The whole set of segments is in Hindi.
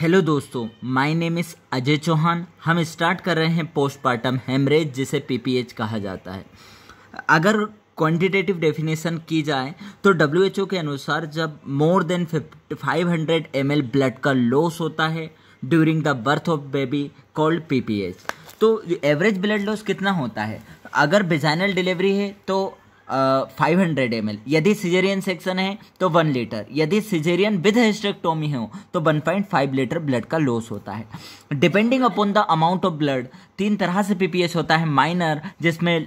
हेलो दोस्तों my name is Ajay Chauhan हम स्टार्ट कर रहे हैं पोस्टपार्टम हेमरेज जिसे पीपीएच कहा जाता है अगर क्वांटिटेटिव डेफिनेशन की जाए तो डब्ल्यूएचओ के अनुसार जब more than five hundred ml blood का लॉस होता है during the birth of baby called PPH तो एवरेज ब्लड लॉस कितना होता है अगर बिजाइनल डिलीवरी है तो फाइव हंड्रेड एम यदि सिजेरियन सेक्शन है तो वन लीटर यदि सिजेरियन विद हिस्टेक्टोमी हो तो one point five litre blood का लॉस होता है depending upon the amount of blood तीन तरह से पीपीएस होता है माइनर जिसमें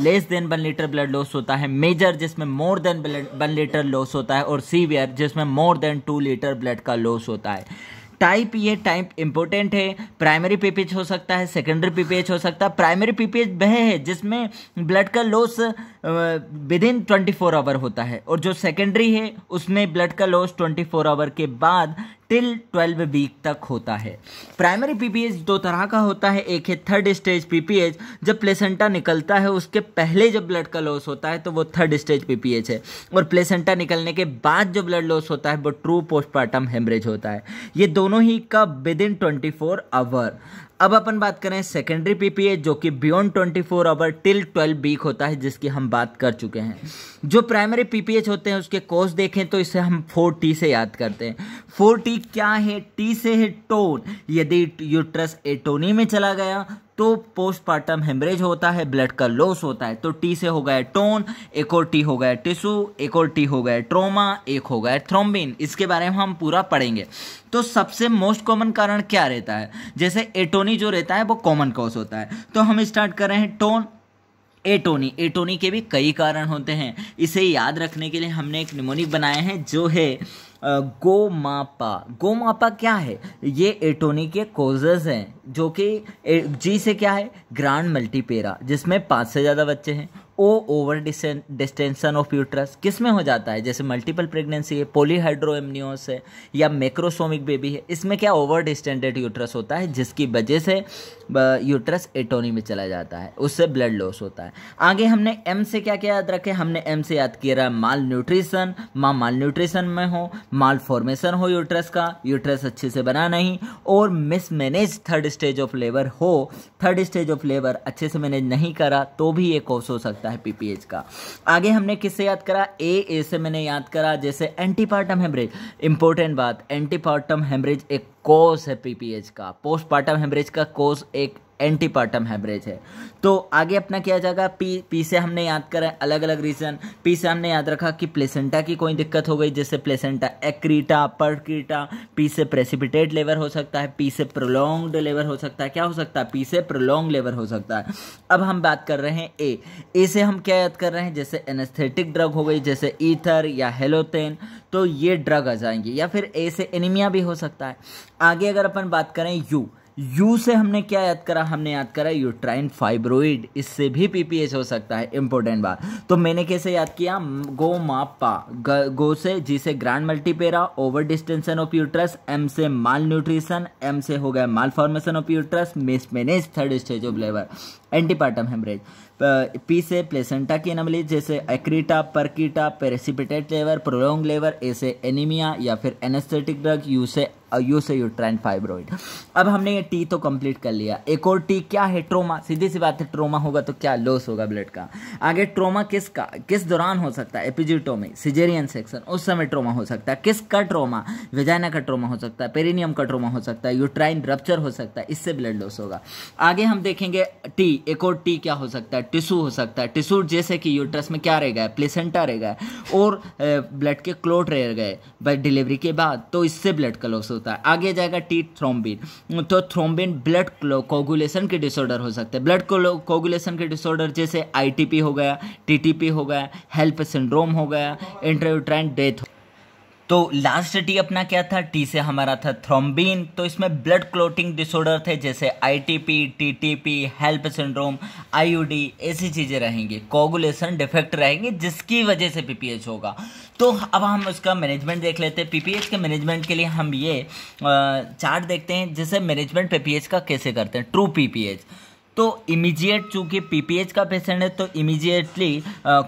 less than one litre blood loss होता है मेजर जिसमें more than one litre loss होता है और सीवियर जिसमें more than two litre blood का लॉस होता है टाइप ये टाइप इंपॉर्टेंट है प्राइमरी पीपीएच हो सकता है सेकेंडरी पीपीएच हो सकता है प्राइमरी पीपीएच वह है जिसमें ब्लड का loss within twenty four hour होता है और जो सेकेंडरी है उसमें ब्लड का लॉस ट्वेंटी फोर आवर के बाद टिल ट्वेल्व वीक तक होता है प्राइमरी पीपीएच दो तरह का होता है एक है थर्ड स्टेज पीपीएच जब प्लेसेंटा निकलता है उसके पहले जब ब्लड का लॉस होता है तो वो थर्ड स्टेज पीपीएच है और प्लेसेंटा निकलने के बाद जो ब्लड लॉस होता है वो ट्रू पोस्टमार्टम हेमरेज होता है ये दोनों ही का within twenty four hour अब अपन बात करें सेकेंडरी पीपीए जो कि बियॉन्ड 24 आवर टिल 12 वीक होता है जिसकी हम बात कर चुके हैं जो प्राइमरी पीपीएच होते हैं उसके कोर्स देखें तो इसे हम फोर टी से याद करते हैं फोर टी क्या है टी से है टोन यदि यूट्रस एटोनी में चला गया तो पोस्टपार्टम हेमरेज होता है ब्लड का लॉस होता है तो टी से हो गया टोन एक और टी हो गया टिशू एक और टी हो गया ट्रोमा एक हो गया थ्रोम्बिन इसके बारे में हम पूरा पढ़ेंगे तो सबसे मोस्ट कॉमन कारण क्या रहता है जैसे एटोनी जो रहता है वो कॉमन कॉज होता है तो हम स्टार्ट कर रहे हैं टोन एटोनी एटोनी के भी कई कारण होते हैं इसे याद रखने के लिए हमने एक निमोनिक बनाया है जो है गोमापा गोमापा क्या है ये एटोनी के कोजेज हैं जो कि जी से क्या है ग्रांड मल्टीपेरा जिसमें पाँच से ज़्यादा बच्चे हैं ओ ओवर डिस्टेंशन ऑफ यूट्रस किस में हो जाता है जैसे मल्टीपल प्रेगनेंसी है पोलीहाइड्रोएमनियोस है या मैक्रोसोमिक बेबी है इसमें क्या ओवर डिस्टेंडेड यूट्रस होता है जिसकी वजह से यूट्रस एटोनी में चला जाता है उससे ब्लड लॉस होता है आगे हमने एम से क्या क्या याद रखे हमने एम से याद किया माल न्यूट्रिशन माँ माल न्यूट्रिशन में हो माल फॉर्मेशन हो यूट्रस का यूट्रस अच्छे से बना नहीं और mismanage third stage of labour हो थर्ड स्टेज ऑफ लेबर अच्छे से मैनेज नहीं करा तो भी ये कोस हो सकता है होता है पीपीएच का आगे हमने किससे याद करा ए ए से मैंने याद करा जैसे एंटीपार्टम हेमरेज इंपॉर्टेंट बात एंटीपार्टम हेमरेज एक कोस है पीपीएच का पोस्टपार्टम हेमरेज का कोस एक एंटीपार्टम हैमरेज है तो आगे अपना किया जाएगा पी पी से हमने याद करें अलग अलग रीज़न पी से हमने याद रखा कि प्लेसेंटा की कोई दिक्कत हो गई जैसे प्लेसेंटा एक्रीटा परक्रीटा पी से प्रेसिपिटेट लेवर हो सकता है पी से प्रोलोंग्ड लेवर हो सकता है क्या हो सकता है पी से प्रोलोंग लेवर हो सकता है अब हम बात कर रहे हैं ए ए से हम क्या याद कर रहे हैं जैसे एनेस्थेटिक ड्रग हो गई जैसे ईथर या हेलोथेन तो ये ड्रग आ जाएंगे या फिर ए से एनीमिया भी हो सकता है आगे अगर अपन बात करें यू यू से हमने क्या याद करा हमने याद करा यूट्राइन फाइब्रोइड इससे भी पीपीएच हो सकता है इंपॉर्टेंट बात तो मैंने कैसे याद किया गो मापा गो से जी से grand multipara over distension of uterus M से माल न्यूट्रिशन एम से हो गया malformation of uterus mismanage third stage of labour antepartum haemorrhage P से प्लेसेंटा की एनमली जैसे एक्रीटा परकीटा पेरेसिपिटेट लेवर प्रोलोंग लेवर ऐसे एनीमिया या फिर एनेस्थेटिक ड्रग यू से यू से यूट्राइन फाइब्रोइड अब हमने ये टी तो कंप्लीट कर लिया एक और टी क्या है ट्रोमा सीधी सी बात है ट्रोमा होगा तो क्या लॉस होगा ब्लड का आगे ट्रोमा किस का किस दौरान हो सकता है एपिजिटोमी सिजेरियन सेक्शन उस समय ट्रोमा हो सकता है किसका ट्रोमा वेजाइना का ट्रोमा हो सकता है पेरिनियम का ट्रोमा हो सकता है यूट्राइन रप्चर हो सकता है इससे ब्लड लॉस होगा आगे हम देखेंगे टी टी एक और टी क्या हो सकता है टिशू हो सकता है टिशू जैसे कि यूट्रस में क्या रह गया प्लेसेंटा रह गया और ब्लड के क्लोट रह गए डिलीवरी के बाद तो इससे ब्लड क्लोस होता है आगे जाएगा टी थ्रोम्बिन तो थ्रोम्बिन ब्लड कोगुलेशन के डिसऑर्डर हो सकते हैं ब्लड कोगुलेशन के डिसऑर्डर जैसे आई हो गया टी हो गया हेल्प सिंड्रोम हो गया इंट्रायूट्राइन डेथ तो लास्ट टी अपना क्या था टी से हमारा था थ्रोम्बिन तो इसमें ब्लड क्लोटिंग डिसऑर्डर थे जैसे ITP TTP HELLP syndrome IUD ऐसी चीज़ें रहेंगी कोगुलेशन डिफेक्ट रहेंगे जिसकी वजह से पीपीएच होगा तो अब हम उसका मैनेजमेंट देख लेते हैं पीपीएच के मैनेजमेंट के लिए हम ये चार्ट देखते हैं जिसे मैनेजमेंट पीपीएच का कैसे करते हैं ट्रू पीपीएच तो इमीजिएट चूँकि पीपीएच का पेशेंट है तो immediately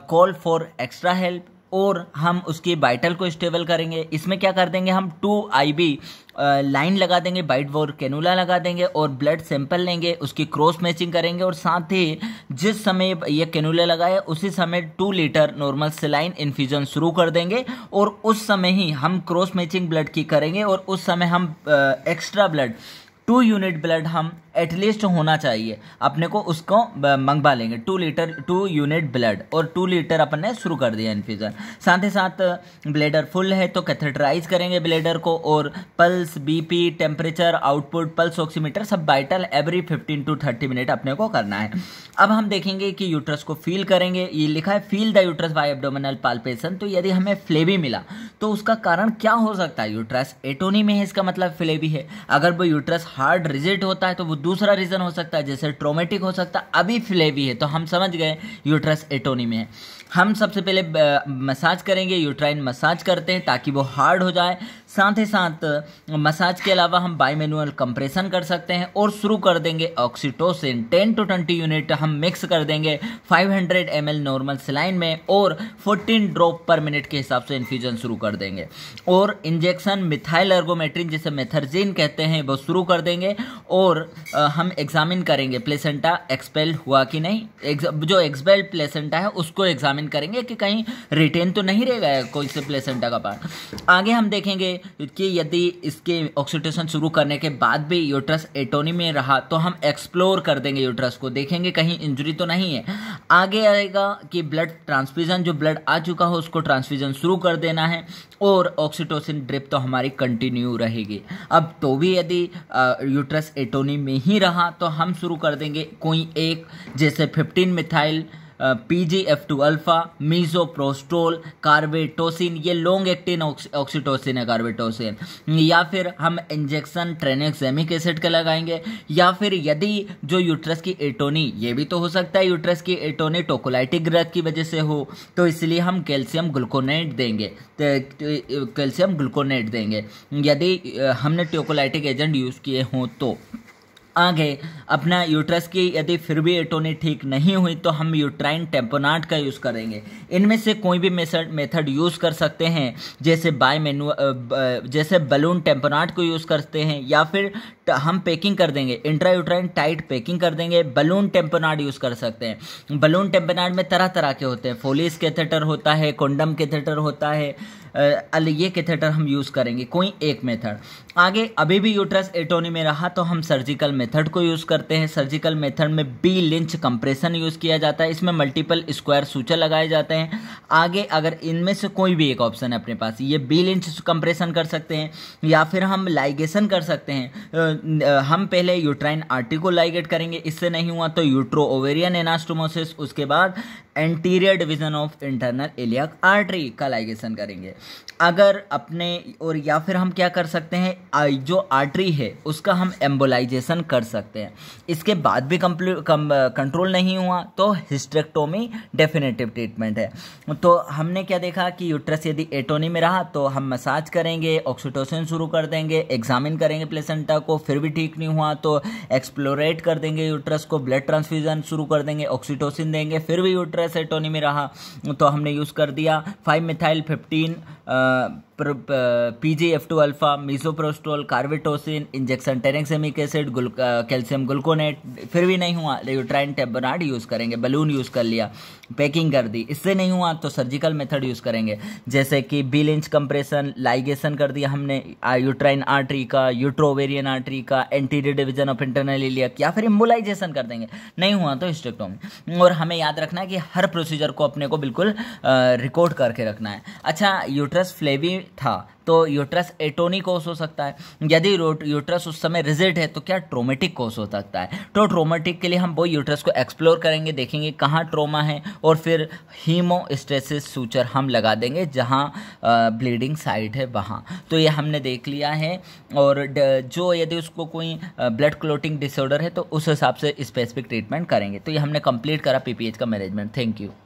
call for extra help और हम उसकी बाइटल को स्टेबल करेंगे इसमें क्या कर देंगे हम टू आईबी लाइन लगा देंगे बाइट वोर कैनूला लगा देंगे और ब्लड सैंपल लेंगे उसकी क्रॉस मैचिंग करेंगे और साथ ही जिस समय ये कैनूला लगाए उसी समय two litre normal saline infusion शुरू कर देंगे और उस समय ही हम क्रॉस मैचिंग ब्लड की करेंगे और उस समय हम extra blood two unit blood हम एटलीस्ट होना चाहिए अपने को उसको मंगवा लेंगे two litre two unit blood और टू लीटर अपन ने शुरू कर दिया इन्फ्यूज़न साथ ही साथ ब्लेडर फुल है तो कैथेटराइज करेंगे ब्लेडर को और pulse BP temperature output pulse oximeter सब vital every fifteen to thirty minute अपने को करना है अब हम देखेंगे कि यूट्रस को फील करेंगे ये लिखा है feel the uterus by abdominal palpation तो यदि हमें फ्लेवी मिला तो उसका कारण क्या हो सकता है यूट्रस एटोनी में है इसका मतलब फिलेबी है अगर वो यूट्रस हार्ड रिजिट होता है तो वो दूसरा रीज़न हो सकता है जैसे ट्रोमेटिक हो सकता है अभी फिलेबी है तो हम समझ गए यूट्रस एटोनी में है हम सबसे पहले मसाज करेंगे यूट्राइन मसाज करते हैं ताकि वो हार्ड हो जाए साथ ही साथ मसाज के अलावा हम बाई मेनुअल कंप्रेशन कर सकते हैं और शुरू कर देंगे oxytocin ten to twenty unit हम मिक्स कर देंगे 500 हंड्रेड एम नॉर्मल सिलाइन में और 14 ड्रॉप पर मिनट के हिसाब से इन्फ्यूजन शुरू कर देंगे और इंजेक्शन मिथाइल अर्गोमेट्रिन जिसे मेथर्जिन कहते हैं वो शुरू कर देंगे और हम एग्जामिन करेंगे प्लेसेंटा एक्सपेल हुआ कि नहीं जो एक्सपेल प्लेसेंटा है उसको एग्जामिन करेंगे कि कहीं रिटेन तो नहीं रहेगा कोई से प्लेसेंटा का पार्ट आगे हम देखेंगे कि यदि इसके ऑक्सीटेशन शुरू करने के बाद भी यूट्रस एटोनी में रहा तो हम एक्सप्लोर कर देंगे यूट्रस को देखेंगे कहीं इंजरी तो नहीं है आगे आएगा कि ब्लड ट्रांसफ्यूज़न जो ब्लड आ चुका हो उसको ट्रांसफ्यूज़न शुरू कर देना है और ऑक्सीटोसिन ड्रिप तो हमारी कंटिन्यू रहेगी अब तो भी यदि यूट्रस एटोनी में ही रहा तो हम शुरू कर देंगे कोई एक जैसे fifteen methyl P G F two alpha misoprostol carbetocin ये लॉन्ग एक्टिन ऑक्सीटोसिन है कार्बेटोसिन या फिर हम इंजेक्शन ट्रेनिक एसिड का लगाएंगे या फिर यदि जो यूट्रस की एटोनी ये भी तो हो सकता है यूट्रस की एटोनी टोकोलाइटिक ग्रथ की वजह से हो तो इसलिए हम कैल्शियम ग्लूकोनेट देंगे कैल्शियम ग्लूकोनेट देंगे यदि हमने टोकोलाइटिक एजेंट यूज़ किए हों तो आगे अपना यूट्रस की यदि फिर भी एटोनी ठीक नहीं हुई तो हम यूट्राइन टेम्पोनाट का यूज़ करेंगे इनमें से कोई भी मेथड यूज़ कर सकते हैं जैसे बाय मेनु जैसे बलून टेम्पोनाट को यूज़ करते हैं या फिर हम पैकिंग कर देंगे इंट्रा यूट्राइन टाइट पैकिंग कर देंगे बलून टेम्पोनाट यूज़ कर सकते हैं बलून टेम्पोनाट में तरह तरह के होते हैं फोलिस कैथेटर होता है कोंडम कैथेटर होता है ये कैथेटर हम यूज़ करेंगे कोई एक मेथड आगे अभी भी यूट्रस एटोनी में रहा तो हम सर्जिकल मेथड को यूज़ करते हैं सर्जिकल मेथड में बी लिंच कंप्रेशन यूज़ किया जाता है इसमें मल्टीपल स्क्वायर सूचर लगाए जाते हैं आगे अगर इनमें से कोई भी एक ऑप्शन है अपने पास ये बी लिंच कंप्रेशन कर सकते हैं या फिर हम लाइगेशन कर सकते हैं हम पहले यूट्राइन आर्टी को लाइगेट करेंगे इससे नहीं हुआ तो यूट्रो ओवेरियन एनास्टोमोसिस उसके बाद anterior division of internal iliac artery का लाइगेशन करेंगे अगर अपने और या फिर हम क्या कर सकते हैं जो आर्टरी है उसका हम एम्बोलाइजेशन कर सकते हैं इसके बाद भी कंट्रोल नहीं हुआ तो हिस्ट्रेक्टोमी डेफिनेटिव ट्रीटमेंट है तो हमने क्या देखा कि यूट्रस यदि एटोनी में रहा तो हम मसाज करेंगे ऑक्सीटोसिन शुरू कर देंगे एग्जामिन करेंगे प्लेसेंटा को फिर भी ठीक नहीं हुआ तो एक्सप्लोरेट कर देंगे यूट्रस को ब्लड ट्रांसफ्यूजन शुरू कर देंगे ऑक्सीटोसिन देंगे फिर भी यूट्रस एटोनी में रहा तो हमने यूज़ कर दिया फाइव मिथाइल फिफ्टीन 呃。पी F two alpha misoprostol carbetocin injection tranexamic acid calcium gluconate फिर भी नहीं हुआ यूट्राइन टेबनाड यूज़ करेंगे बलून यूज़ कर लिया पैकिंग कर दी इससे नहीं हुआ तो सर्जिकल मेथड यूज़ करेंगे जैसे कि बिल इंच कंप्रेशन लाइगेशन कर दिया हमने यूट्राइन आर्टरी का यूट्रोवेरियन आर्टरी का anterior division of internal iliac या फिर इम्बुलाइजेशन कर देंगे नहीं हुआ तो हिस्टेक्टोमी और हमें याद रखना है कि हर प्रोसीजर को अपने को बिल्कुल रिकॉर्ड करके रखना है अच्छा यूट्रस फ्लेवी था तो यूट्रस एटोनी कोस हो सकता है यदि यूट्रस उस समय रिजिड है तो क्या ट्रोमेटिक कोस हो सकता है तो ट्रोमेटिक के लिए हम वो यूट्रस को एक्सप्लोर करेंगे देखेंगे कहाँ ट्रोमा है और फिर हीमोस्टेसिस सूचर हम लगा देंगे जहाँ ब्लीडिंग साइड है वहाँ तो ये हमने देख लिया है और जो यदि उसको कोई ब्लड क्लोटिंग डिसऑर्डर है तो उस हिसाब से स्पेसिफिक ट्रीटमेंट करेंगे तो ये हमने कंप्लीट करा पीपीएच का मैनेजमेंट थैंक यू